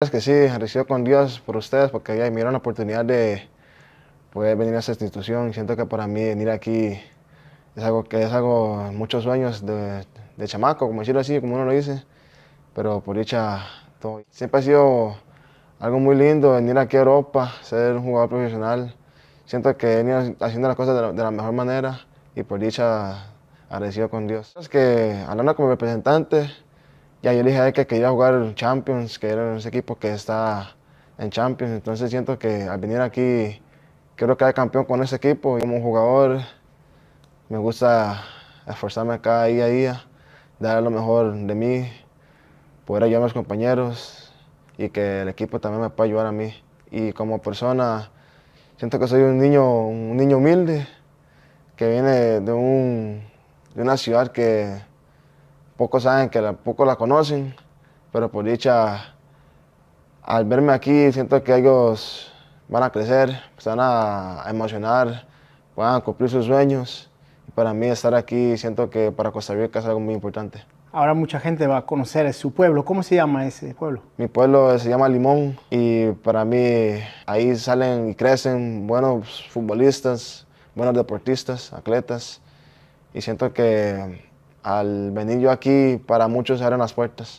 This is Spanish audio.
Es que sí, agradecido con Dios por ustedes porque ya me dieron la oportunidad de poder venir a esta institución. Siento que para mí venir aquí es algo que es algo, muchos sueños de, de chamaco, como decirlo así, como uno lo dice, pero por dicha todo. Siempre ha sido algo muy lindo venir aquí a Europa, ser un jugador profesional. Siento que he venido haciendo las cosas de la, mejor manera y por dicha agradecido con Dios. Es que hablando como representante, ya yo dije que quería jugar Champions, que era ese equipo que está en Champions. Entonces siento que al venir aquí quiero quedar campeón con ese equipo. Como jugador me gusta esforzarme cada día a día, dar lo mejor de mí, poder ayudar a mis compañeros y que el equipo también me pueda ayudar a mí. Y como persona siento que soy un niño, un niño humilde que viene de, de una ciudad que pocos saben que poco la conocen, pero por dicha, al verme aquí, siento que ellos van a crecer, van a emocionar, van a cumplir sus sueños. Y para mí estar aquí, siento que para Costa Rica es algo muy importante. Ahora mucha gente va a conocer su pueblo. ¿Cómo se llama ese pueblo? Mi pueblo se llama Limón y para mí ahí salen y crecen buenos futbolistas, buenos deportistas, atletas y siento que al venir yo aquí, para muchos se abren las puertas.